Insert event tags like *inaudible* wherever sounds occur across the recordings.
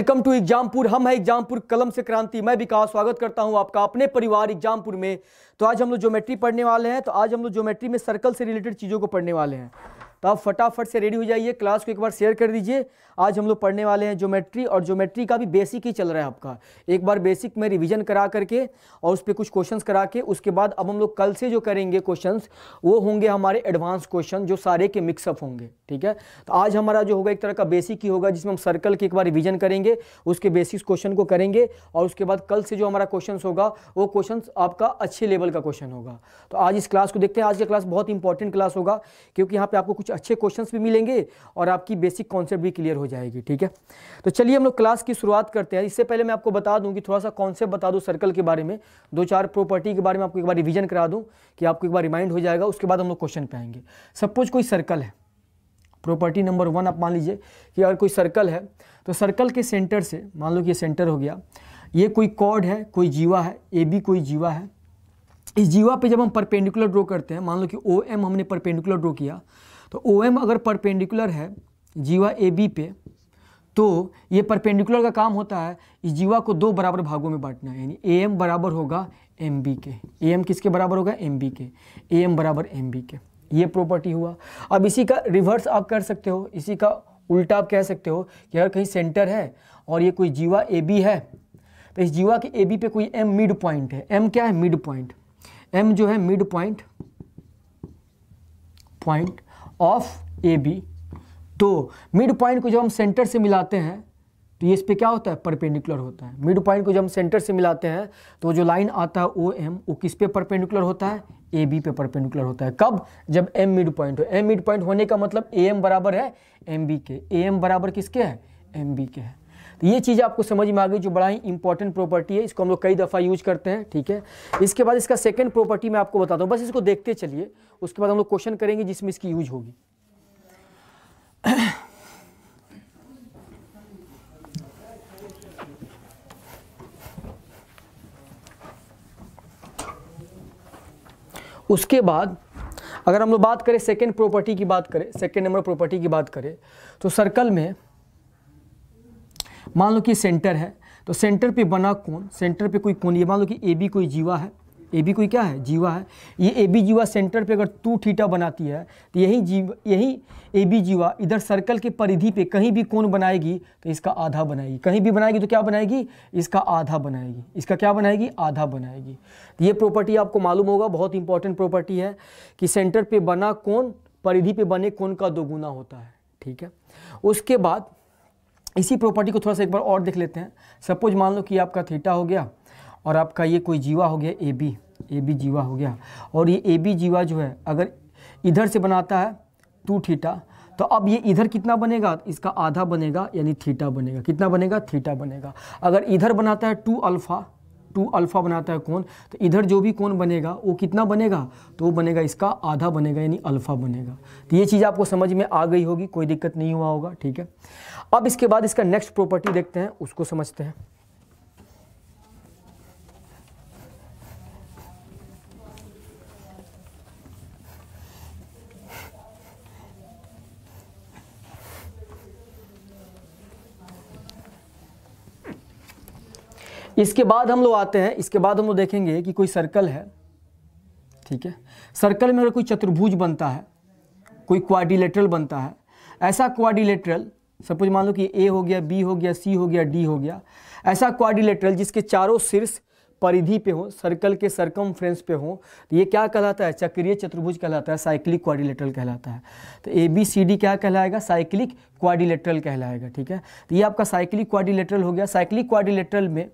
welcome to Exampur हम है एग्जामपुर कलम से क्रांति मैं विकास स्वागत करता हूं आपका अपने परिवार एग्जामपुर में तो आज हम लोग ज्योमेट्री पढ़ने वाले हैं तो आज हम लोग ज्योमेट्री में सर्कल से रिलेटेड चीज़ों को पढ़ने वाले हैं तो आप फटाफट से रेडी हो जाइए क्लास को एक बार शेयर कर दीजिए आज हम लोग पढ़ने वाले हैं ज्योमेट्री और ज्योमेट्री का भी बेसिक ही चल रहा है आपका एक बार बेसिक में रिविजन करा करके और उस पर कुछ क्वेश्चंस करा के उसके बाद अब हम लोग कल से जो करेंगे क्वेश्चंस वो होंगे हमारे एडवांस क्वेश्चन जो सारे के मिक्सअप होंगे ठीक है तो आज हमारा जो होगा एक तरह का बेसिक ही होगा जिसमें हम सर्कल की एक बार रिविजन करेंगे उसके बेसिक क्वेश्चन को करेंगे और उसके बाद कल से जो हमारा क्वेश्चन होगा वो क्वेश्चन आपका अच्छे लेवल का क्वेश्चन होगा तो आज इस क्लास को देखते हैं आज का क्लास बहुत इंपॉर्टेंट क्लास होगा क्योंकि यहाँ पर आपको कुछ अच्छे क्वेश्चंस भी मिलेंगे और आपकी बेसिक कॉन्सेप्ट भी क्लियर हो जाएगी ठीक है तो चलिए हम लोग क्लास की शुरुआत करते हैं इससे पहले मैं आपको बता दूँ कि थोड़ा सा कॉन्सेप्ट बता दूँ सर्कल के बारे में दो चार प्रॉपर्टी के बारे में आपको एक बार रिविजन करा दूँ कि आपको एक बार रिमाइंड हो जाएगा उसके बाद हम लोग क्वेश्चन पे आएंगे सपोज कोई सर्कल है प्रॉपर्टी नंबर वन आप मान लीजिए कि अगर कोई सर्कल है तो सर्कल के सेंटर से मान लो कि ये सेंटर हो गया ये कोई कॉर्ड है कोई जीवा है ए बी कोई जीवा है इस जीवा पे जब हम परपेंडिकुलर ड्रॉ करते हैं मान लो कि ओ एम हमने परपेंडिकुलर ड्रॉ किया तो ओ एम अगर परपेंडिकुलर है जीवा ए बी पे तो ये परपेंडिकुलर का काम होता है इस जीवा को दो बराबर भागों में बांटना है यानी ए एम बराबर होगा एम बी के ए एम किसके बराबर होगा एम बी के ए एम बराबर एम बी के ये प्रॉपर्टी हुआ अब इसी का रिवर्स आप कर सकते हो इसी का उल्टा आप कह सकते हो कि अगर कहीं सेंटर है और ये कोई जीवा ए बी है तो इस जीवा के ए बी पे कोई एम मिड पॉइंट है एम क्या है मिड पॉइंट एम जो है mid point point of A B तो मिड पॉइंट को जब हम सेंटर से मिलाते हैं तो ये इस पर क्या होता है परपेंडिकुलर होता है मिड पॉइंट को जब हम सेंटर से मिलाते हैं तो जो लाइन आता है ओ एम वो किस पे परपेंडिकुलर होता है ए बी पे परपेंडिकुलर होता है कब जब एम मिड पॉइंट हो एम मिड पॉइंट होने का मतलब ए एम बराबर है एम बी के ए एम बराबर किसके है एम बी के है तो ये चीज़ आपको समझ में आ गई जो बड़ा ही इंपॉर्टेंट प्रॉपर्टी है इसको हम लोग कई दफ़ा यूज करते हैं ठीक है इसके बाद इसका सेकेंड प्रॉपर्टी मैं आपको बताता हूँ बस इसको देखते चलिए उसके बाद हम लोग क्वेश्चन करेंगे जिसमें इसकी यूज होगी उसके बाद अगर हम लोग बात करें सेकेंड प्रॉपर्टी की बात करें सेकेंड नंबर प्रॉपर्टी की बात करें तो सर्कल में मान लो कि सेंटर है तो सेंटर पे बना कौन सेंटर पे कोई कौन ये मान लो कि ए बी कोई जीवा है ए बी कोई क्या है जीवा है ये ए बी जीवा सेंटर पे अगर टू थीटा बनाती है तो यही जीव यही ए बी जीवा इधर सर्कल के परिधि पे कहीं भी कौन बनाएगी तो इसका आधा बनाएगी कहीं भी बनाएगी तो क्या बनाएगी इसका आधा बनाएगी इसका क्या बनाएगी आधा बनाएगी तो ये प्रॉपर्टी आपको मालूम होगा बहुत इंपॉर्टेंट प्रॉपर्टी है कि सेंटर पर बना कौन परिधि पर बने कौन का दोगुना होता है ठीक है उसके बाद इसी प्रॉपर्टी को थोड़ा सा एक बार और देख लेते हैं सपोज मान लो कि आपका थीटा हो गया और आपका ये कोई जीवा हो गया ए बी ए बी जीवा हो गया और ये ए बी जीवा जो है अगर इधर से बनाता है टू थीटा तो अब ये इधर कितना बनेगा इसका आधा बनेगा यानी थीटा बनेगा कितना बनेगा थीटा बनेगा अगर इधर बनाता है टू अल्फ़ा टू अल्फ़ा बनाता है कौन तो इधर जो भी कौन बनेगा वो कितना बनेगा तो वो बनेगा इसका आधा बनेगा यानी अल्फ़ा बनेगा तो ये चीज़ आपको समझ में आ गई होगी कोई दिक्कत नहीं हुआ होगा ठीक है अब इसके बाद इसका नेक्स्ट प्रॉपर्टी देखते हैं उसको समझते हैं इसके बाद हम लोग आते हैं इसके बाद हम लोग देखेंगे कि कोई सर्कल है ठीक है सर्कल में अगर कोई चतुर्भुज बनता है कोई क्वाडिलेटरल बनता है ऐसा क्वाडिलेटरल सपोज मान लो कि ए हो गया बी हो गया सी हो गया डी हो गया ऐसा क्वारिलेटरल जिसके चारों शीर्ष परिधि पे हो सर्कल के सर्कम पे हो तो ये क्या कहलाता है चक्रीय चतुर्भुज कहलाता है साइक्लिक क्वारिलेटरल कहलाता है तो ए बी सी डी क्या कहलाएगा साइक्लिक क्वारिलेटरल कहलाएगा ठीक है तो ये आपका साइक्लिक क्वारिलेटरल हो गया साइक्लिक क्वारिलेटरल में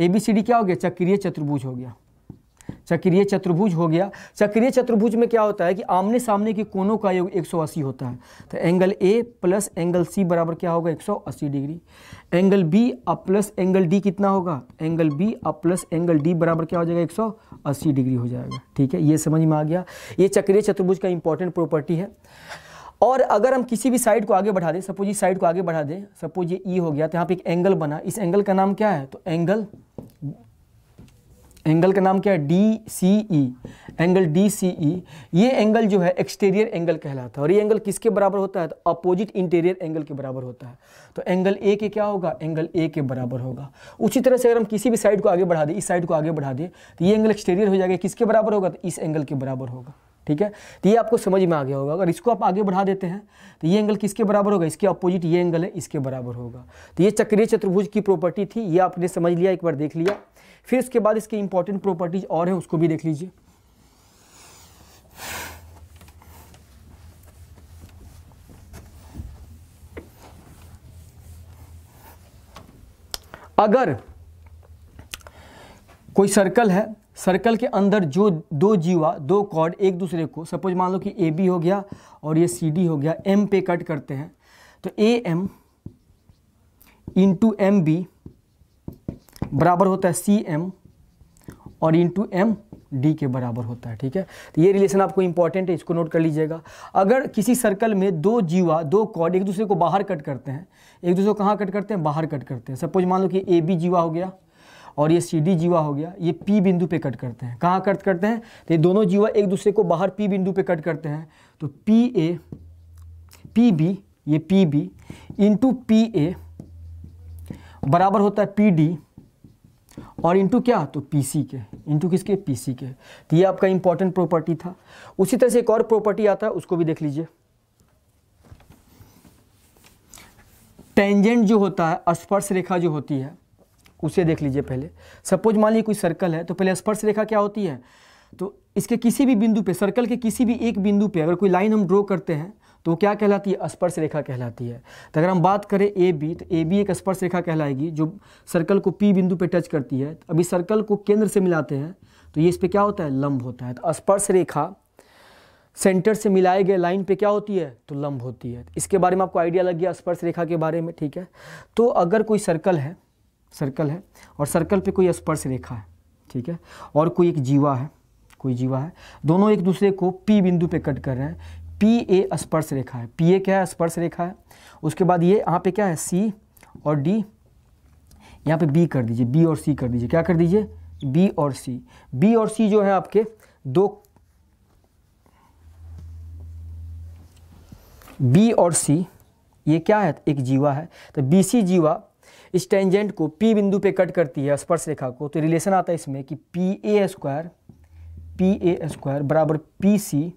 ए बी सी डी क्या हो गया चक्रीय चतुर्भुज हो गया चक्रीय चतुर्भुज हो गया चक्रीय चतुर्भुज में क्या होता है कि आमने सामने के कोनों का योग 180 होता है तो angle A plus angle C बराबर क्या होगा 180 डिग्री एंगल बी अब प्लस एंगल डी कितना होगा एंगल बी और प्लस एंगल डी बराबर क्या हो जाएगा 180 डिग्री हो जाएगा ठीक है ये समझ में आ गया ये चक्रीय चतुर्भुज का इंपॉर्टेंट प्रॉपर्टी है और अगर हम किसी भी साइड को आगे बढ़ा दें सपोज इस साइड को आगे बढ़ा दें सपोज ये ई e हो गया तो यहाँ पे एक एंगल बना इस एंगल का नाम क्या है तो एंगल एंगल का नाम क्या है D C E angle D C E ये एंगल जो है एक्सटीरियर एंगल कहलाता है और ये एंगल किसके बराबर होता है तो अपोजिट इंटीरियर एंगल के बराबर होता है तो एंगल ए के क्या होगा एंगल ए के बराबर होगा उसी तरह से अगर हम किसी भी साइड को आगे बढ़ा दें इस साइड को आगे बढ़ा दें तो ये एंगल एक्सटीरियर हो जाएगा किसके बराबर होगा तो इस एंगल के बराबर होगा ठीक है तो ये आपको समझ में आ गया होगा अगर इसको आप आगे बढ़ा देते हैं तो ये एंगल किसके बराबर होगा इसके अपोजिट ये एंगल है इसके बराबर होगा तो ये चक्रीय चतुर्भुज की प्रॉपर्टी थी ये आपने समझ लिया एक बार देख लिया फिर उसके बाद इसके इंपॉर्टेंट प्रॉपर्टीज और हैं उसको भी देख लीजिए अगर कोई सर्कल है सर्कल के अंदर जो दो जीवा दो कॉर्ड एक दूसरे को सपोज मान लो कि ए बी हो गया और ये सी डी हो गया एम पे कट करते हैं तो A M into M B बराबर होता है सी एम और इंटू एम डी के बराबर होता है ठीक है तो ये रिलेशन आपको इंपॉर्टेंट है इसको नोट कर लीजिएगा अगर किसी सर्कल में दो जीवा दो कॉर्ड एक दूसरे को बाहर कट करते हैं एक दूसरे को कहाँ कट करते हैं बाहर कट करते हैं सपोज मान लो कि ए बी जीवा हो गया और ये सी डी जीवा हो गया ये पी बिंदु पे कट करते हैं कहाँ कट करते हैं तो ये दोनों जीवा एक दूसरे को बाहर पी बिंदु पे कट करते हैं तो पी ए पी बी ये P B into P A बराबर होता है पी डी और इंटू क्या तो पीसी के इंटू किसके पीसी के तो ये आपका इंपॉर्टेंट प्रॉपर्टी था उसी तरह से एक और प्रॉपर्टी आता है उसको भी देख लीजिए टेंजेंट जो होता है स्पर्श रेखा जो होती है उसे देख लीजिए पहले सपोज मान लीजिए कोई सर्कल है तो पहले स्पर्श रेखा क्या होती है तो इसके किसी भी बिंदु पे सर्कल के किसी भी एक बिंदु पे अगर कोई लाइन हम ड्रॉ करते हैं तो क्या कहलाती है स्पर्श रेखा कहलाती है तो अगर हम बात करें ए बी तो ए बी एक स्पर्श रेखा कहलाएगी जो सर्कल को पी बिंदु पे टच करती है तो अभी सर्कल को केंद्र से मिलाते हैं तो ये इस पर क्या होता है लंब होता है तो स्पर्श रेखा सेंटर से मिलाए गए लाइन पे क्या होती है तो लंब होती है इसके बारे में आपको आइडिया लग गया स्पर्श रेखा के बारे में ठीक है तो अगर कोई सर्कल है सर्कल है और सर्कल पे कोई स्पर्श रेखा है ठीक है और कोई एक जीवा है कोई जीवा है दोनों एक दूसरे को पी बिंदु पे कट कर रहे हैं पी ए स्पर्श रेखा है पी ए क्या है स्पर्श रेखा है उसके बाद ये यहाँ पे क्या है सी और डी यहाँ पे बी कर दीजिए बी और सी कर दीजिए क्या कर दीजिए बी और सी बी और सी जो है आपके दो बी और सी ये क्या है एक जीवा है तो बी सी जीवा इस टेंजेंट को पी बिंदु पे कट करती है स्पर्श रेखा को तो रिलेशन आता है इसमें कि P A square P A square बराबर पी सी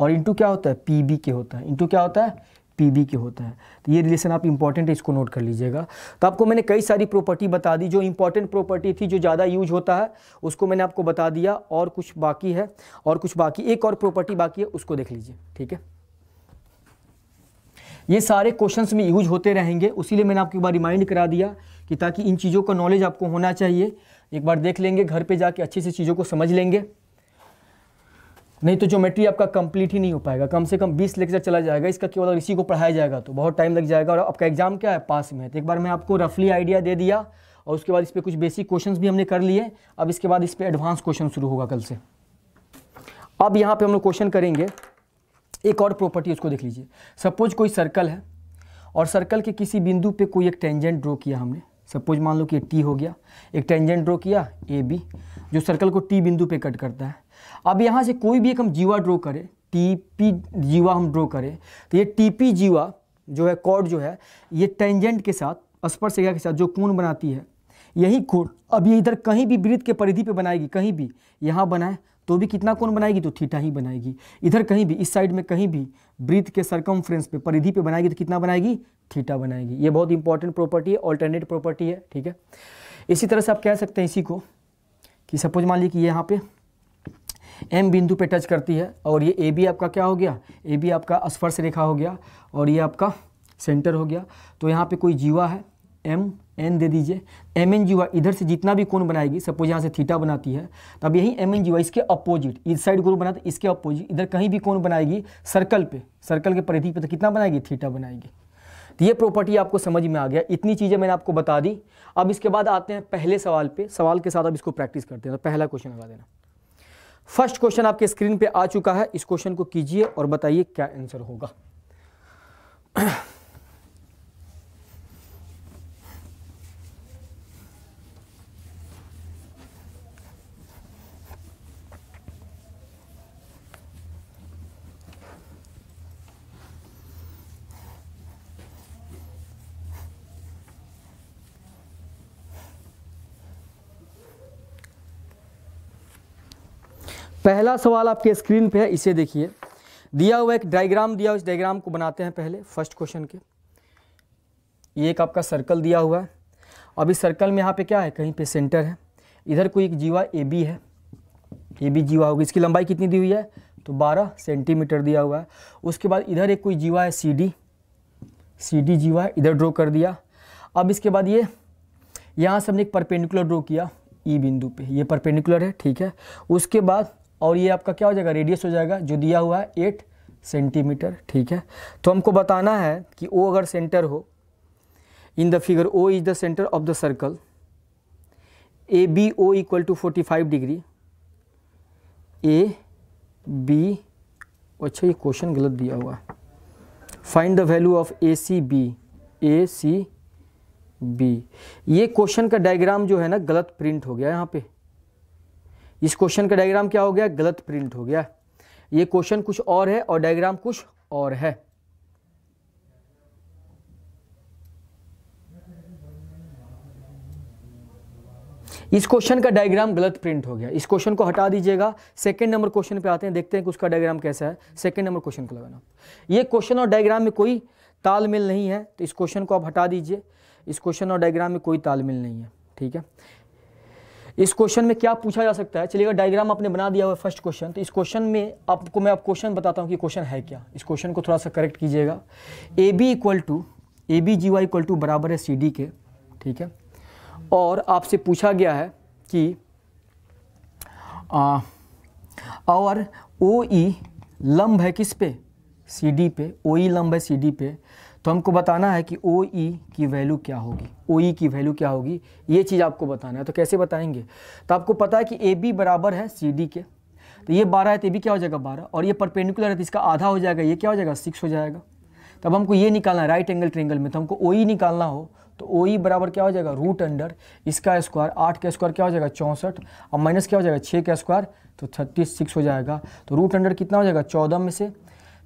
और इंटू क्या होता है पी बी के होता है इंटू क्या होता है पी बी के होता है तो ये रिलेशन आप इंपॉर्टेंट है इसको नोट कर लीजिएगा तो आपको मैंने कई सारी प्रॉपर्टी बता दी जो इंपॉर्टेंट प्रॉपर्टी थी जो ज़्यादा यूज होता है उसको मैंने आपको बता दिया और कुछ बाकी है और कुछ बाकी एक और प्रॉपर्टी बाकी है उसको देख लीजिए ठीक है ये सारे क्वेश्चंस में यूज होते रहेंगे उसीलिए मैंने आपको एक बार रिमाइंड करा दिया कि ताकि इन चीज़ों का नॉलेज आपको होना चाहिए एक बार देख लेंगे घर पे जाके अच्छे से चीज़ों को समझ लेंगे नहीं तो ज्योमेट्री आपका कंप्लीट ही नहीं हो पाएगा कम से कम 20 लेक्चर चला जाएगा इसका केवल अगर इसी को पढ़ाया जाएगा तो बहुत टाइम लग जाएगा और आपका एग्जाम क्या है पास में है तो एक बार मैं आपको रफली आइडिया दे दिया और उसके बाद इस पर कुछ बेसिक क्वेश्चन भी हमने कर लिए अब इसके बाद इस पर एडवांस क्वेश्चन शुरू होगा कल से अब यहाँ पर हम लोग क्वेश्चन करेंगे एक और प्रॉपर्टी उसको देख लीजिए सपोज कोई सर्कल है और सर्कल के किसी बिंदु पे कोई एक टेंजेंट ड्रॉ किया हमने सपोज मान लो कि टी हो गया एक टेंजेंट ड्रॉ किया ए बी जो सर्कल को टी बिंदु पे कट करता है अब यहाँ से कोई भी एक हम जीवा ड्रॉ करें टी पी जीवा हम ड्रॉ करें तो ये टी पी जीवा जो है कॉर्ड जो है ये टेंजेंट के साथ स्पर्श रेखा के साथ जो कोण बनाती है यही कोण अब ये इधर कहीं भी वृत्त के परिधि पर बनाएगी कहीं भी यहाँ बनाए तो भी कितना कौन बनाएगी तो थीटा ही बनाएगी इधर कहीं भी इस साइड में कहीं भी ब्रीथ के सरकमफ्रेंस पे परिधि पे बनाएगी तो कितना बनाएगी थीटा बनाएगी ये बहुत इंपॉर्टेंट प्रॉपर्टी है ऑल्टरनेट प्रॉपर्टी है ठीक है इसी तरह से आप कह सकते हैं इसी को कि सपोज मान लीजिए कि यहाँ पे एम बिंदु पे टच करती है और ये ए बी आपका क्या हो गया ए बी आपका स्पर्श रेखा हो गया और ये आपका सेंटर हो गया तो यहाँ पे कोई जीवा है एम एन दे दीजिए एम एन जी वाई इधर से जितना भी कोण बनाएगी सपोज यहाँ से थीटा बनाती है तो अब यही एम एन जी वाई इसके अपोजिट इस साइड ग्रुप बनाते इसके अपोजिट इधर कहीं भी कोण बनाएगी सर्कल पे सर्कल के परिधि पे तो कितना बनाएगी थीटा बनाएगी तो ये प्रॉपर्टी आपको समझ में आ गया इतनी चीज़ें मैंने आपको बता दी अब इसके बाद आते हैं पहले सवाल पे सवाल के साथ अब इसको प्रैक्टिस करते हैं तो पहला क्वेश्चन लगा देना फर्स्ट क्वेश्चन आपके स्क्रीन पर आ चुका है इस क्वेश्चन को कीजिए और बताइए क्या आंसर होगा पहला सवाल आपके स्क्रीन पे है इसे देखिए दिया हुआ एक डायग्राम दिया हुआ इस डायग्राम को बनाते हैं पहले फर्स्ट क्वेश्चन के ये एक आपका सर्कल दिया हुआ है अब इस सर्कल में यहाँ पे क्या है कहीं पे सेंटर है इधर कोई एक जीवा ए बी है ए बी जीवा होगी इसकी लंबाई कितनी दी हुई है तो 12 सेंटीमीटर दिया हुआ है उसके बाद इधर एक कोई जीवा है सी डी सी डी जीवा है इधर ड्रॉ कर दिया अब इसके बाद ये यहाँ से हमने एक परपेंडिकुलर ड्रॉ किया ई e बिंदु पे ये परपेंडिकुलर है ठीक है उसके बाद और ये आपका क्या हो जाएगा रेडियस हो जाएगा जो दिया हुआ है एट सेंटीमीटर ठीक है तो हमको बताना है कि ओ अगर सेंटर हो in the figure O is the centre of the circle A B O equal to forty five degree A B अच्छा ये क्वेश्चन गलत दिया हुआ find the value of A C B A C B ये question का diagram जो है ना गलत प्रिंट हो गया यहाँ पे इस क्वेश्चन का डायग्राम क्या हो गया गलत प्रिंट हो गया ये क्वेश्चन कुछ और है और डायग्राम कुछ और है इस क्वेश्चन का डायग्राम गलत प्रिंट हो गया इस क्वेश्चन को हटा दीजिएगा सेकंड नंबर क्वेश्चन पे आते हैं देखते हैं कि उसका डायग्राम कैसा है सेकंड नंबर क्वेश्चन को लगाना ये क्वेश्चन और डायग्राम में कोई तालमेल नहीं है तो इस क्वेश्चन को आप हटा दीजिए इस क्वेश्चन और डायग्राम में कोई तालमेल नहीं है ठीक है इस क्वेश्चन में क्या पूछा जा सकता है चलिएगा डायग्राम आपने बना दिया हुआ फर्स्ट क्वेश्चन तो इस क्वेश्चन में आपको मैं आप क्वेश्चन बताता हूँ कि क्वेश्चन है क्या इस क्वेश्चन को थोड़ा सा करेक्ट कीजिएगा A B equal to A B G Y equal to बराबर है सी डी के ठीक है और आपसे पूछा गया है कि और ओ ई e लम्ब है किस पे सी डी पे ओ ई e लंब है सी डी पे तो हमको बताना है कि ओ ई e की वैल्यू क्या होगी ओ ई e की वैल्यू क्या होगी ये चीज़ आपको बताना है तो कैसे बताएंगे तो आपको पता है कि ए बी बराबर है सी डी के तो ये बारह है तो भी क्या हो जाएगा बारह और ये परपेंडिकुलर है तो इसका आधा हो जाएगा ये क्या हो जाएगा सिक्स हो जाएगा तब तो हमको ये निकालना है राइट एंगल ट्रेंगल में तो हमको ओ e निकालना हो तो ओ बराबर क्या हो जाएगा रूट अंडर इसका स्क्वायर आठ का स्क्वायर क्या हो जाएगा चौंसठ और माइनस क्या हो जाएगा छः का स्क्वायर तो थर्टी सिक्स हो जाएगा तो रूट अंडर कितना हो जाएगा चौदह में से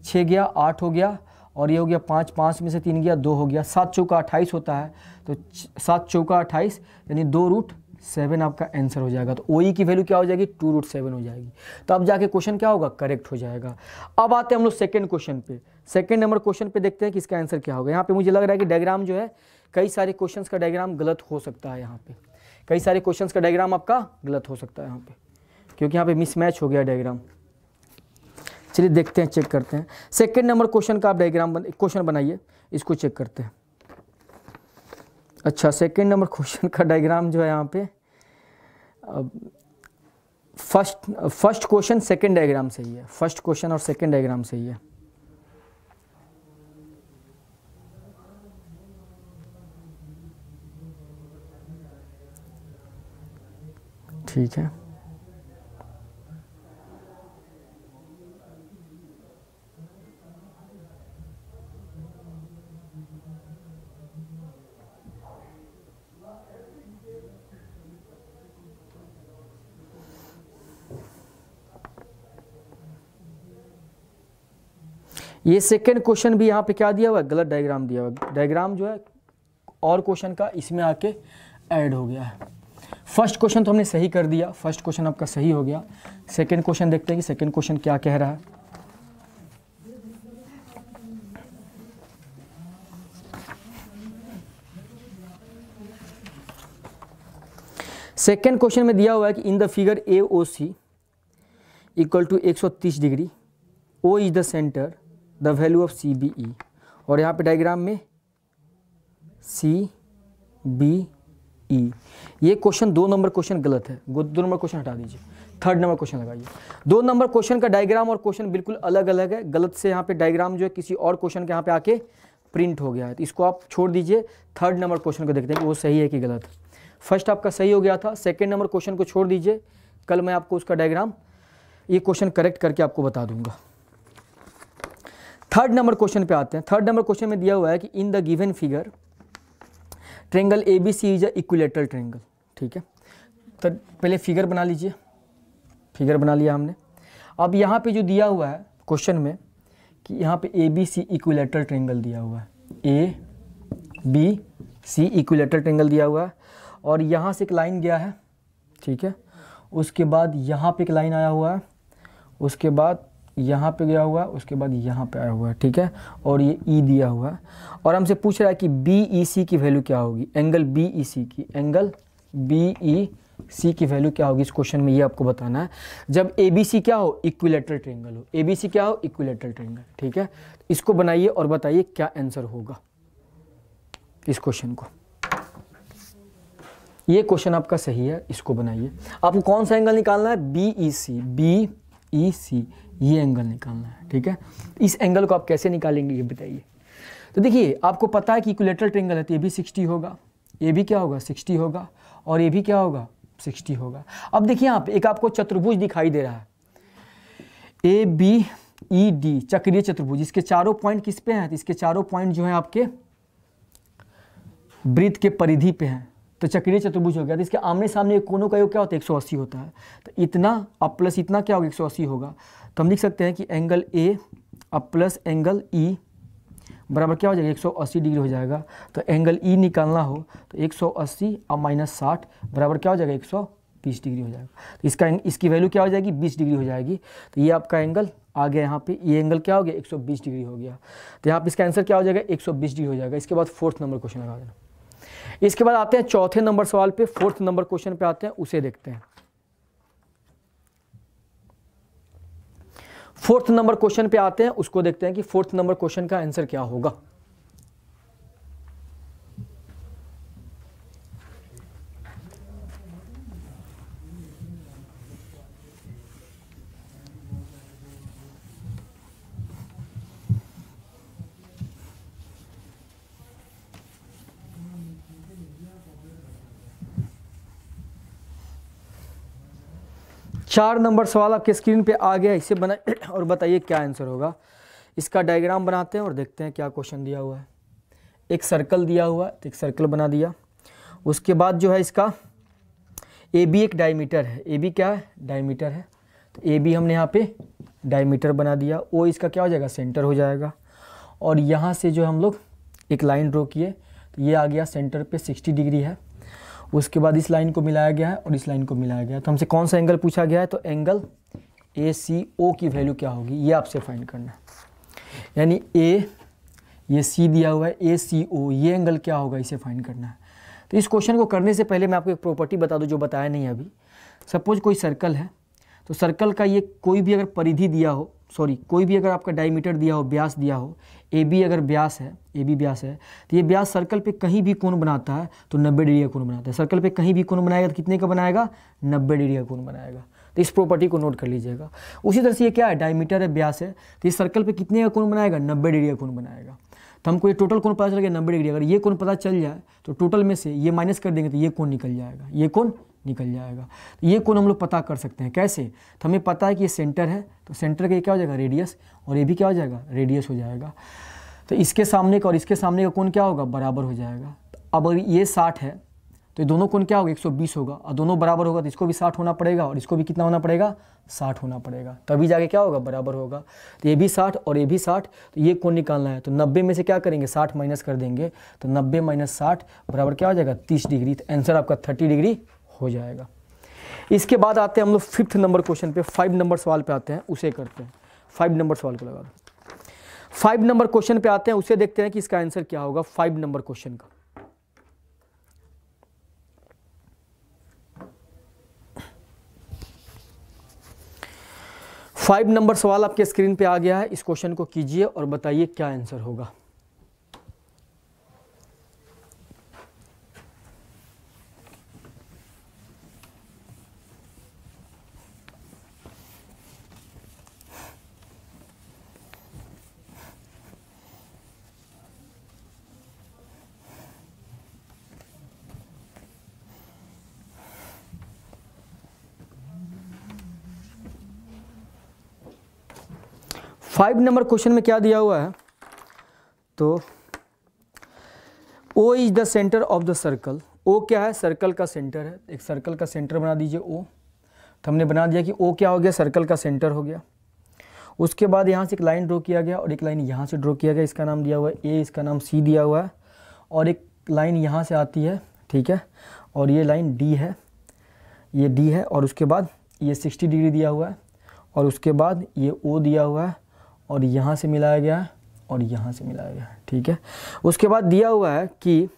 छः गया आठ हो गया और ये हो गया पाँच पाँच में से तीन गया दो हो गया सात चौका अट्ठाईस होता है तो सात चौका अट्ठाईस यानी दो रूट सेवन आपका आंसर हो जाएगा तो ओई की वैल्यू क्या हो जाएगी टू रूट सेवन हो जाएगी तो अब जाके क्वेश्चन क्या होगा करेक्ट हो जाएगा अब आते हैं हम लोग सेकेंड क्वेश्चन पे सेकेंड नंबर क्वेश्चन पे देखते हैं कि इसका आंसर क्या होगा यहाँ पे मुझे लग रहा है कि डायग्राम जो है कई सारे क्वेश्चन का डायग्राम गलत हो सकता है यहाँ पे कई सारे क्वेश्चन का डायग्राम आपका गलत हो सकता है यहाँ पे क्योंकि यहाँ पे मिसमैच हो गया डायग्राम चलिए देखते हैं चेक करते हैं सेकेंड नंबर क्वेश्चन का आप डायग्राम बन क्वेश्चन बनाइए इसको चेक करते हैं अच्छा सेकेंड नंबर क्वेश्चन का डायग्राम जो है यहाँ पे first first question second diagram से ही है फर्स्ट क्वेश्चन और सेकेंड डायग्राम से ही है ठीक है ये सेकेंड क्वेश्चन भी यहाँ पे क्या दिया हुआ है गलत डायग्राम दिया हुआ है डायग्राम जो है और क्वेश्चन का इसमें आके ऐड हो गया है फर्स्ट क्वेश्चन तो हमने सही कर दिया फर्स्ट क्वेश्चन आपका सही हो गया सेकेंड क्वेश्चन देखते हैं कि सेकेंड क्वेश्चन क्या कह रहा है सेकेंड क्वेश्चन में दिया हुआ है कि in the figure A O C equal to 130 degree O is the centre the value of C B E और यहाँ पे डायग्राम में सी बी ई ये क्वेश्चन दो नंबर क्वेश्चन गलत है दो नंबर क्वेश्चन हटा दीजिए थर्ड नंबर क्वेश्चन लगाइए दो नंबर क्वेश्चन का डायग्राम और क्वेश्चन बिल्कुल अलग अलग है गलत से यहाँ पे डायग्राम जो है किसी और क्वेश्चन के यहाँ पे आके प्रिंट हो गया है तो इसको आप छोड़ दीजिए थर्ड नंबर क्वेश्चन को देखते हैं कि वो सही है कि गलत है फर्स्ट आपका सही हो गया था सेकेंड नंबर क्वेश्चन को छोड़ दीजिए कल मैं आपको उसका डायग्राम ये क्वेश्चन करेक्ट करके आपको बता दूंगा थर्ड नंबर क्वेश्चन पे आते हैं थर्ड नंबर क्वेश्चन में दिया हुआ है कि in the given figure triangle A B C is a equilateral triangle ठीक है तो पहले फिगर बना लीजिए फिगर बना लिया हमने अब यहाँ पे जो दिया हुआ है क्वेश्चन में कि यहाँ पे A B C equilateral triangle दिया हुआ है A B C equilateral triangle दिया हुआ है और यहाँ से एक लाइन गया है ठीक है उसके बाद यहाँ पे एक लाइन आया हुआ है उसके बाद यहाँ पे गया हुआ है उसके बाद यहाँ पे आया हुआ है ठीक है और ये ई e दिया हुआ है और हमसे पूछ रहा है कि बी ई सी की वैल्यू क्या होगी एंगल बी ई सी की एंगल बी ई सी की वैल्यू क्या होगी इस क्वेश्चन में ये आपको बताना है जब ए बी सी क्या हो इक्विलेटरल ट्रेंगल हो ए बी सी क्या हो इक्विलेटरल ट्रेंगल ठीक है इसको बनाइए और बताइए क्या आंसर होगा इस क्वेश्चन को ये क्वेश्चन आपका सही है इसको बनाइए आपको कौन सा एंगल निकालना है बी ई सी बी ई सी ये एंगल निकालना है ठीक है इस एंगल को आप कैसे निकालेंगे ये बताइए तो देखिए आपको पता है कि इक्वलेटरल ट्रेंगल है तो ये भी सिक्सटी होगा ये भी क्या होगा सिक्सटी होगा और ये भी क्या होगा सिक्सटी होगा अब देखिए आप एक आपको चतुर्भुज दिखाई दे रहा है ए बी ई डी चक्रीय चतुर्भुज इसके चारों पॉइंट किस पे हैं तो इसके चारों पॉइंट जो है आपके वृत्त के परिधि पे हैं तो चक्रीय चतुर्भुज हो गया तो इसके आमने सामने कोनों का योग क्या होता है 180 होता है तो इतना और प्लस इतना क्या होगा 180 होगा तो हम लिख सकते हैं कि एंगल ए अब प्लस एंगल ई बराबर क्या हो जाएगा 180 डिग्री हो जाएगा तो एंगल ई e निकालना हो तो 180 और माइनस साठ बराबर क्या हो जाएगा 120 डिग्री हो जाएगा तो इसका इसकी वैल्यू क्या हो जाएगी 20 डिग्री हो जाएगी तो ये आपका एंगल आ गया यहाँ पे ये एंगल क्या हो गया 120 डिग्री हो गया तो यहाँ पर इसका आंसर क्या हो जाएगा बीस डिग्री हो जाएगा इसके बाद फोर्थ नंबर क्वेश्चन लगा देना इसके बाद आते हैं चौथे नंबर सवाल पर फोर्थ नंबर क्वेश्चन पर आते हैं उसे देखते हैं फोर्थ नंबर क्वेश्चन पे आते हैं उसको देखते हैं कि फोर्थ नंबर क्वेश्चन का आंसर क्या होगा चार नंबर सवाल आपके स्क्रीन पे आ गया इसे बना *clears throat* और बताइए क्या आंसर होगा इसका डायग्राम बनाते हैं और देखते हैं क्या क्वेश्चन दिया हुआ है एक सर्कल दिया हुआ है तो एक सर्कल बना दिया उसके बाद जो है इसका ए बी एक डायमीटर है ए बी क्या है डायमीटर है तो ए बी हमने यहाँ पे डायमीटर बना दिया वो इसका क्या हो जाएगा सेंटर हो जाएगा और यहाँ से जो हम लोग एक लाइन ड्रॉ किए तो ये आ गया सेंटर पे 60 डिग्री है उसके बाद इस लाइन को मिलाया गया है और इस लाइन को मिलाया गया है तो हमसे कौन सा एंगल पूछा गया है तो एंगल ए सी ओ की वैल्यू क्या होगी ये आपसे फाइंड करना है यानी ए ये सी दिया हुआ है ए सी ओ ये एंगल क्या होगा इसे फाइंड करना है तो इस क्वेश्चन को करने से पहले मैं आपको एक प्रॉपर्टी बता दूँ जो बताया नहीं अभी सपोज कोई सर्कल है तो सर्कल का ये कोई भी अगर परिधि दिया हो सॉरी कोई भी अगर आपका डायमीटर दिया हो ब्यास दिया हो ए बी अगर ब्यास है ए बी ब्यास है तो ये ब्यास सर्कल पे कहीं भी कोण बनाता है तो 90 डिग्री का कोण बनाता है सर्कल पे कहीं भी कोण बनाएगा तो कितने का बनाएगा 90 डिग्री का कोण बनाएगा तो इस प्रॉपर्टी को नोट कर लीजिएगा उसी तरह से ये क्या है डायमीटर है ब्यास है तो इस सर्कल पर कितने का कोण बनाएगा नब्बे डिग्री का कोण बनाएगा तो हमको ये टोटल कोण पता चल गया नब्बे डिग्री अगर ये कोण पता चल जाए तो टोटल में से ये माइनस कर देंगे तो ये कौन निकल जाएगा ये कौन निकल जाएगा तो ये कौन हम लोग पता कर सकते हैं कैसे तो हमें पता है कि ये सेंटर है तो सेंटर का ये क्या हो जाएगा रेडियस और ये भी क्या हो जाएगा रेडियस हो जाएगा तो इसके सामने का और इसके सामने का कौन क्या होगा बराबर हो जाएगा अब अगर ये साठ है तो ये दोनों कौन क्या होगा बीस होगा और दोनों बराबर होगा तो इसको भी साठ होना पड़ेगा और इसको भी कितना होना पड़ेगा साठ होना पड़ेगा तभी जाके क्या होगा बराबर होगा तो ये भी साठ और ये भी साठ तो ये कौन निकालना है तो नब्बे में से क्या करेंगे साठ माइनस कर देंगे तो नब्बे माइनस साठ बराबर क्या हो जाएगा तीस डिग्री तो आंसर आपका थर्टी डिग्री हो जाएगा इसके बाद आते हैं हम लोग फिफ्थ नंबर क्वेश्चन पे फाइव नंबर सवाल पे आते हैं उसे करते हैं फाइव नंबर सवाल को लगा दो फाइव नंबर क्वेश्चन पे आते हैं उसे देखते हैं कि इसका आंसर क्या होगा फाइव नंबर क्वेश्चन का फाइव नंबर सवाल आपके स्क्रीन पे आ गया है इस क्वेश्चन को कीजिए और बताइए क्या आंसर होगा फाइव नंबर क्वेश्चन में क्या दिया हुआ है तो O is the centre of the circle O क्या है सर्कल का सेंटर है एक सर्कल का सेंटर बना दीजिए ओ तो हमने बना दिया कि ओ क्या हो गया सर्कल का सेंटर हो गया उसके बाद यहाँ से एक लाइन ड्रॉ किया गया और एक लाइन यहाँ से ड्रॉ किया गया इसका नाम दिया हुआ है ए इसका नाम सी दिया हुआ है और एक लाइन यहाँ से आती है ठीक है और ये लाइन डी है ये डी है और उसके बाद ये 60 डिग्री दिया हुआ है और उसके बाद ये ओ दिया हुआ है और यहाँ से मिलाया गया है और यहाँ से मिलाया गया है ठीक है उसके बाद दिया हुआ है कि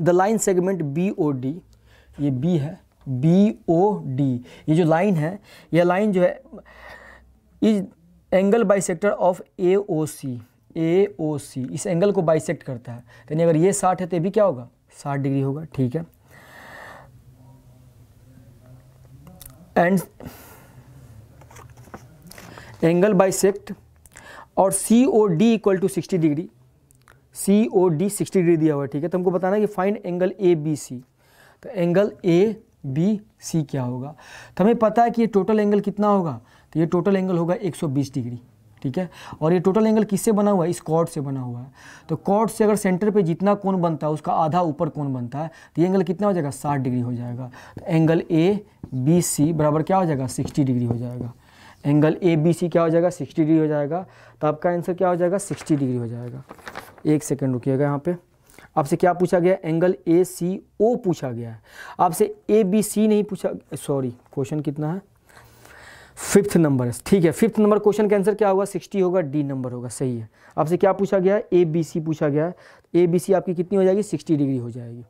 the line segment B O D ये बी है बी ओ डी ये जो लाइन है यह लाइन जो है is angle bisector of A O C A O C इस एंगल को बाइसेक्ट करता है यानी अगर ये साठ है तो भी क्या होगा साठ डिग्री होगा ठीक है एंड एंगल सेक्ट और C O D equal to sixty degree C O D sixty degree दिया हुआ है ठीक है तो हमको बताना है कि find angle A B C तो एंगल ए बी सी क्या होगा तो हमें पता है कि ये टोटल एंगल कितना होगा तो ये टोटल एंगल होगा 120 डिग्री ठीक है और ये टोटल एंगल किससे बना हुआ है इस कॉर्ड से बना हुआ है तो कॉर्ड से अगर सेंटर पे जितना कोण बनता है उसका आधा ऊपर कोण बनता है तो ये एंगल कितना हो जाएगा साठ डिग्री हो जाएगा तो एंगल ए बी सी बराबर क्या हो जाएगा सिक्सटी डिग्री हो जाएगा एंगल ए बी सी क्या हो जाएगा 60 डिग्री हो जाएगा तो आपका आंसर क्या हो जाएगा 60 डिग्री हो जाएगा एक सेकेंड रुकिएगा यहाँ पे आपसे क्या पूछा गया एंगल ए सी ओ पूछा गया है आपसे ए बी सी नहीं पूछा सॉरी क्वेश्चन कितना है फिफ्थ नंबर है ठीक है फिफ्थ नंबर क्वेश्चन का आंसर क्या होगा सिक्सटी होगा डी नंबर होगा सही है आपसे क्या पूछा गया है ए बी सी पूछा गया है ए बी सी आपकी कितनी हो जाएगी सिक्सटी डिग्री हो जाएगी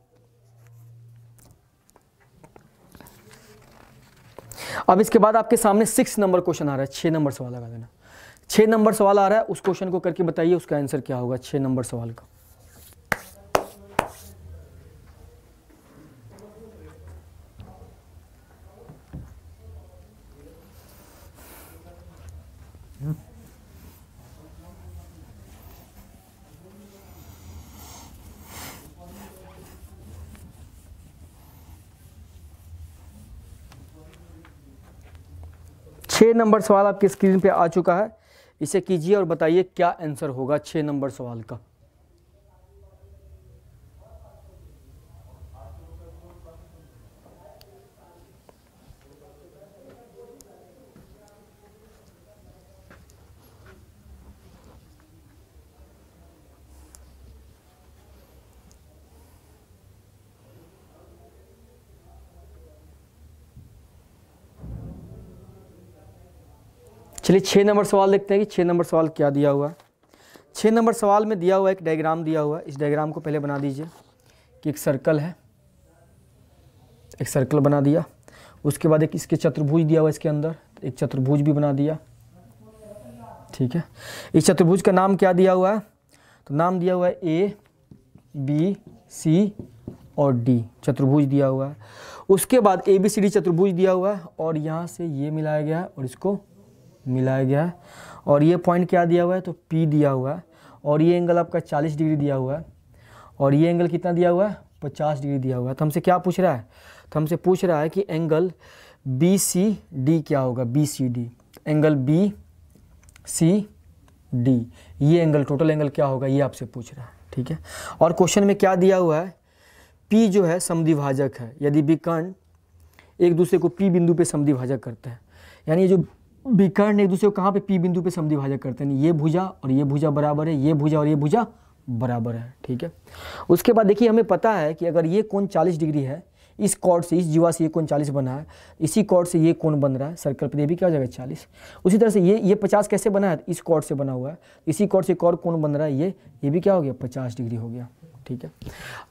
अब इसके बाद आपके सामने सिक्स नंबर क्वेश्चन आ रहा है छः नंबर सवाल लगा देना छः नंबर सवाल आ रहा है उस क्वेश्चन को करके बताइए उसका आंसर क्या होगा छः नंबर सवाल का नंबर सवाल आपकी स्क्रीन पे आ चुका है इसे कीजिए और बताइए क्या आंसर होगा छः नंबर सवाल का चलिए छः नंबर सवाल देखते हैं कि छः नंबर सवाल क्या दिया हुआ है छः नंबर सवाल में दिया हुआ एक डायग्राम दिया हुआ है इस डायग्राम को पहले बना दीजिए कि एक सर्कल है एक सर्कल बना दिया उसके बाद एक इसके चतुर्भुज दिया हुआ इसके अंदर एक चतुर्भुज भी बना दिया ठीक है इस चतुर्भुज का नाम क्या दिया हुआ है तो नाम दिया हुआ है ए बी सी और डी चतुर्भुज दिया हुआ है उसके बाद ए बी सी डी चतुर्भुज दिया हुआ है और यहाँ से ये मिलाया गया है और इसको मिलाया गया है और ये पॉइंट क्या दिया हुआ है तो पी दिया हुआ है और ये एंगल आपका चालीस डिग्री दिया हुआ है और ये एंगल कितना दिया हुआ है पचास डिग्री दिया हुआ है तो हमसे क्या पूछ रहा है तो हमसे पूछ रहा है कि एंगल बी सी डी क्या होगा B C D angle B C D ये एंगल टोटल एंगल क्या होगा ये आपसे पूछ रहा है ठीक है और क्वेश्चन में क्या दिया हुआ है पी जो है समधिभाजक है यदि विकर्ण एक दूसरे को पी बिंदु पर समधिभाजक करते हैं यानी जो विकर्ण एक दूसरे को कहाँ पे पी बिंदु पे समद्विभाजक करते हैं ये भुजा और ये भुजा बराबर है ये भुजा और ये भुजा बराबर है ठीक है उसके बाद देखिए हमें पता है कि अगर ये कोण 40 डिग्री है इस कॉर्ड से इस जीवा से ये कोण 40 बना है इसी कॉर्ड से ये कोण बन रहा है सर्कल पर ये भी क्या हो जाएगा 40 उसी तरह से ये ये 50 कैसे बना है इस कॉर्ड से बना हुआ है इसी कॉर्ड से एक और बन रहा है ये ये भी क्या हो गया पचास डिग्री हो गया ठीक है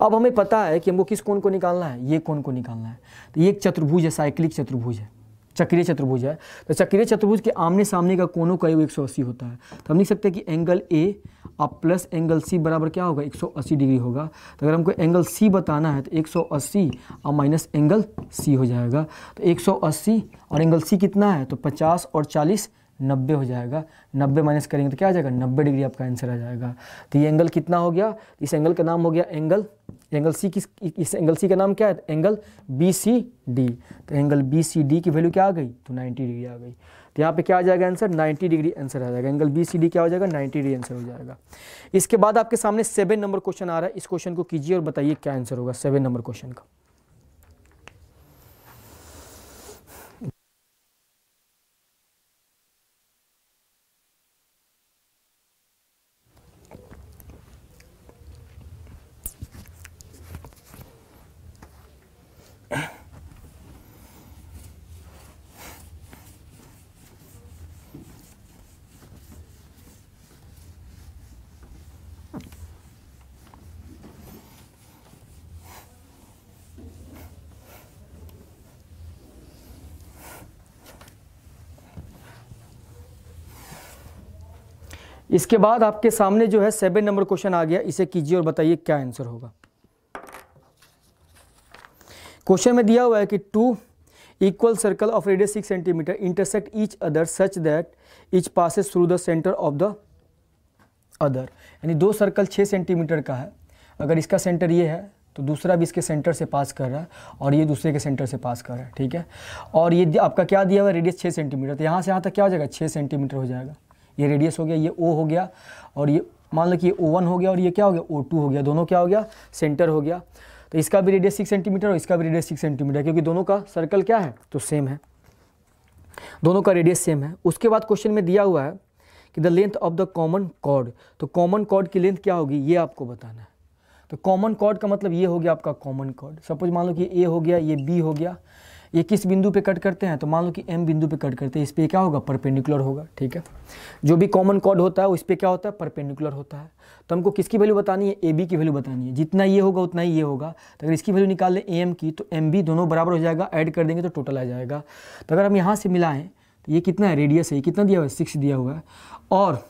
अब हमें पता है कि हमको किस कोण को निकालना है ये कोण को निकालना है तो ये एक चतुर्भुज है साइक्लिक चतुर्भुज है चक्रीय चतुर्भुज है तो चक्रीय चतुर्भुज के आमने सामने का कोनों का योग एक होता है तो हम लिख सकते हैं कि एंगल ए और प्लस एंगल सी बराबर क्या होगा 180 डिग्री होगा तो अगर हमको एंगल सी बताना है तो 180 और माइनस एंगल सी हो जाएगा तो 180 और एंगल सी कितना है तो 50 और 40 नब्बे हो जाएगा नब्बे माइनस करेंगे तो क्या आ जाएगा नब्बे डिग्री आपका आंसर आ जाएगा तो ये एंगल कितना हो गया इस एंगल का नाम हो गया एंगल एंगल सी किस इस एंगल सी का नाम क्या है एंगल बी सी डी तो एंगल बी सी डी की वैल्यू क्या आ गई तो 90 डिग्री आ गई तो यहाँ पे क्या आ जाएगा आंसर 90 डिग्री आंसर आ जाएगा एंगल बी सी डी क्या हो जाएगा 90 डिग्री आंसर हो जाएगा इसके बाद आपके सामने सेवन नंबर क्वेश्चन आ रहा है इस क्वेश्चन को कीजिए और बताइए क्या आंसर होगा सेवन नंबर क्वेश्चन का इसके बाद आपके सामने जो है सेवन नंबर क्वेश्चन आ गया इसे कीजिए और बताइए क्या आंसर होगा क्वेश्चन में दिया हुआ है कि two equal circle of radius six centimetre intersect each other such that each passes through the centre of the other यानी दो सर्कल छः सेंटीमीटर का है अगर इसका सेंटर ये है तो दूसरा भी इसके सेंटर से पास कर रहा है और ये दूसरे के सेंटर से पास कर रहा है ठीक है और ये आपका क्या दिया हुआ है रेडियस छः सेंटीमीटर तो यहाँ से यहाँ तक क्या हो जाएगा छः सेंटीमीटर हो जाएगा ये रेडियस हो गया ये ओ हो गया और ये मान लो कि ये ओ वन हो गया और ये क्या हो गया ओ टू हो गया दोनों क्या हो गया सेंटर हो गया तो इसका भी रेडियस सिक्स सेंटीमीटर और इसका भी रेडियस सिक्स सेंटीमीटर क्योंकि दोनों का सर्कल क्या है तो सेम है दोनों का रेडियस सेम है उसके बाद क्वेश्चन में दिया हुआ है कि the length of the common chord तो कॉमन कॉर्ड की लेंथ क्या होगी ये आपको बताना है तो कॉमन कॉर्ड का मतलब ये हो गया आपका कॉमन कॉर्ड सपोज मान लो कि ए हो गया ये बी हो गया ये किस बिंदु पे कट करते हैं तो मान लो कि एम बिंदु पे कट करते हैं इस पर क्या होगा परपेंडिकुलर होगा ठीक है जो भी कॉमन कॉड होता है उस पर क्या होता है परपेंडिकुलर होता है तो हमको किसकी वैल्यू बतानी है ए बी की वैल्यू बतानी है जितना ये होगा उतना ही ये होगा तो अगर इसकी वैल्यू निकाल लें ए एम की तो एम बी दोनों बराबर हो जाएगा ऐड कर देंगे तो टोटल आ जाएगा तो अगर हम यहाँ से मिलाएँ तो ये कितना है रेडियस है ये कितना दिया हुआ है सिक्स दिया हुआ है और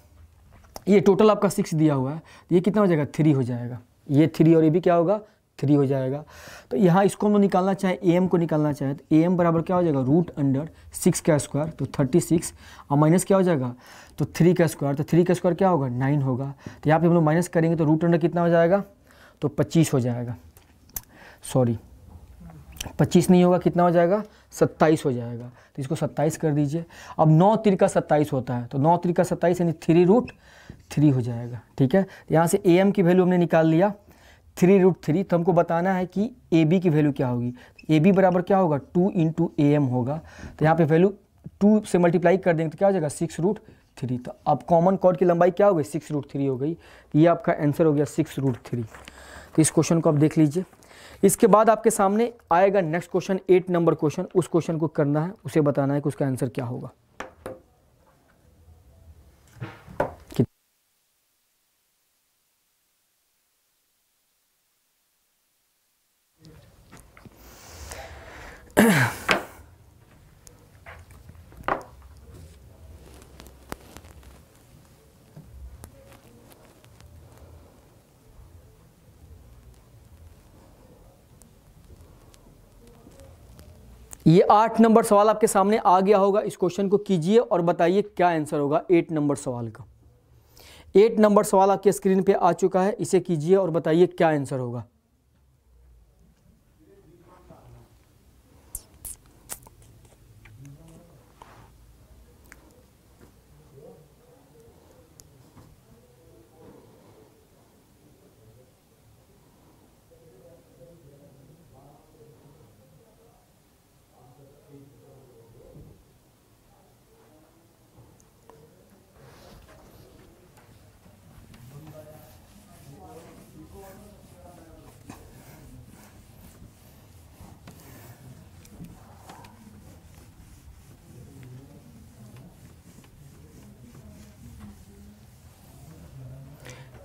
ये टोटल आपका सिक्स दिया हुआ है तो ये कितना हो जाएगा थ्री हो जाएगा ये थ्री और ये भी क्या होगा थ्री हो जाएगा तो यहाँ इसको हम लोग निकालना चाहें ए एम को निकालना चाहें तो ए एम बराबर क्या हो जाएगा रूट अंडर सिक्स का स्क्वायर तो थर्टी सिक्स और माइनस क्या हो जाएगा तो थ्री का स्क्वायर तो थ्री का स्क्वायर क्या होगा नाइन होगा तो यहाँ पे हम लोग माइनस करेंगे तो रूट अंडर कितना हो जाएगा तो पच्चीस हो जाएगा सॉरी पच्चीस नहीं होगा कितना हो जाएगा सत्ताईस हो जाएगा तो इसको सत्ताईस कर दीजिए अब नौ तिरका सत्ताईस होता है तो नौ तिरका सत्ताईस यानी थ्री रूट थ्री हो जाएगा ठीक है यहाँ से ए एम की वैल्यू हमने निकाल लिया थ्री रूट थ्री तो हमको बताना है कि ए बी की वैल्यू क्या होगी ए बी बराबर क्या होगा टू टू ए एम होगा तो यहाँ पे वैल्यू टू से मल्टीप्लाई कर देंगे तो क्या हो जाएगा सिक्स रूट थ्री तो अब कॉमन कॉर्ड की लंबाई क्या हो गई सिक्स रूट थ्री हो गई ये आपका आंसर हो गया सिक्स रूट थ्री तो इस क्वेश्चन को आप देख लीजिए इसके बाद आपके सामने आएगा next question eight number question उस क्वेश्चन को करना है उसे बताना है कि उसका आंसर क्या होगा ये आठ नंबर सवाल आपके सामने आ गया होगा इस क्वेश्चन को कीजिए और बताइए क्या आंसर होगा एट नंबर सवाल का एट नंबर सवाल आपके स्क्रीन पे आ चुका है इसे कीजिए और बताइए क्या आंसर होगा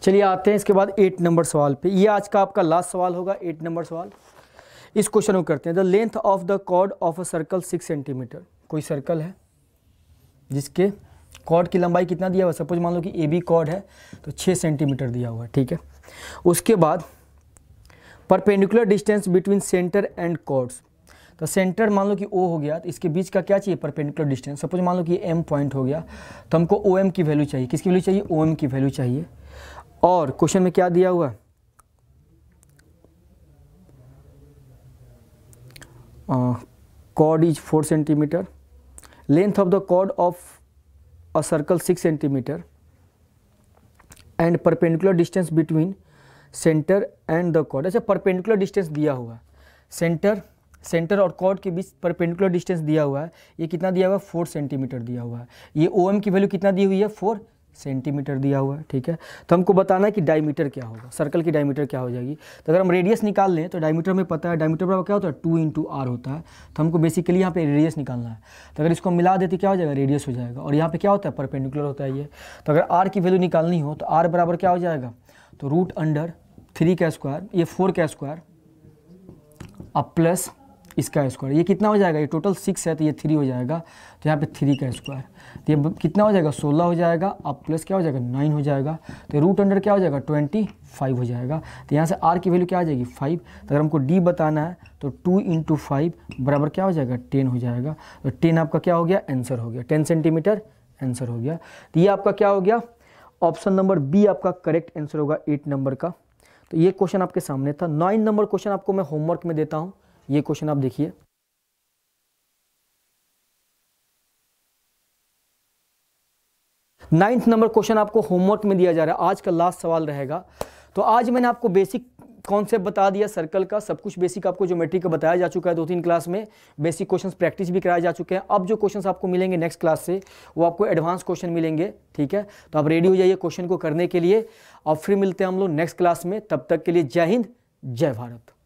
चलिए आते हैं इसके बाद एट नंबर सवाल पे ये आज का आपका लास्ट सवाल होगा एट नंबर सवाल इस क्वेश्चन को करते हैं the length of the chord of a circle six centimetre कोई सर्कल है जिसके कॉर्ड की लंबाई कितना दिया हुआ सपोज मान लो कि ए बी कॉर्ड है तो छः सेंटीमीटर दिया हुआ है ठीक है उसके बाद perpendicular distance between centre and chords तो सेंटर मान लो कि ओ हो गया तो इसके बीच का क्या चाहिए परपेंडिकुलर डिस्टेंस सपोज मान लो कि एम पॉइंट हो गया तो हमको ओ एम की वैल्यू चाहिए किसकी वैल्यू चाहिए ओ एम की वैल्यू चाहिए और क्वेश्चन में क्या दिया हुआ code is four centimetre length of the code of a circle six centimetre and perpendicular distance between centre and the code अच्छा परपेंडिकुलर डिस्टेंस दिया हुआ सेंटर सेंटर और कॉर्ड के बीच परपेंडिकुलर डिस्टेंस दिया हुआ है ये कितना दिया हुआ है फोर सेंटीमीटर दिया हुआ है ये ओ की वैल्यू कितना दी हुई है फोर सेंटीमीटर दिया हुआ है ठीक है तो हमको बताना है कि डायमीटर क्या होगा सर्कल की डायमीटर क्या हो जाएगी तो अगर हम रेडियस निकाल लें तो डायमीटर में पता है डायमीटर बराबर क्या होता है टू इंटू आर होता है तो हमको बेसिकली यहाँ पे रेडियस निकालना है तो अगर इसको मिला देते क्या हो जाएगा रेडियस हो जाएगा और यहाँ पर क्या होता है परपेंडिकुलर होता है ये तो अगर आर की वैल्यू निकालनी हो तो आर बराबर क्या हो जाएगा तो रूट अंडर थ्री का स्क्वायर ये फोर का स्क्वायर अब प्लस इसका स्क्वायर ये कितना हो जाएगा ये टोटल सिक्स है तो ये थ्री हो जाएगा तो यहाँ पे थ्री का स्क्वायर तो ये कितना हो जाएगा सोलह हो जाएगा अब प्लस क्या हो जाएगा नाइन हो जाएगा तो रूट अंडर क्या हो जाएगा ट्वेंटी फाइव हो जाएगा तो यहाँ से आर की वैल्यू क्या आ जाएगी फाइव तो अगर हमको डी बताना है तो टू इंटू फाइव बराबर क्या हो जाएगा टेन हो जाएगा तो टेन आपका क्या हो गया आंसर हो गया टेन सेंटीमीटर आंसर हो गया तो ये आपका क्या हो गया ऑप्शन नंबर बी आपका करेक्ट आंसर होगा एट नंबर का तो ये क्वेश्चन आपके सामने था नाइन नंबर क्वेश्चन आपको मैं होमवर्क में देता हूँ ये क्वेश्चन आप देखिए नाइन्थ नंबर क्वेश्चन आपको होमवर्क में दिया जा रहा है आज का लास्ट सवाल रहेगा तो आज मैंने आपको बेसिक कॉन्सेप्ट बता दिया सर्कल का सब कुछ बेसिक आपको ज्योमेट्री का बताया जा चुका है दो तीन क्लास में बेसिक क्वेश्चंस प्रैक्टिस भी कराए जा चुके हैं अब जो क्वेश्चंस आपको मिलेंगे नेक्स्ट क्लास से वो आपको एडवांस क्वेश्चन मिलेंगे ठीक है तो आप रेडी हो जाइए क्वेश्चन को करने के लिए और फिर मिलते हैं हम लोग नेक्स्ट क्लास में तब तक के लिए जय हिंद जय भारत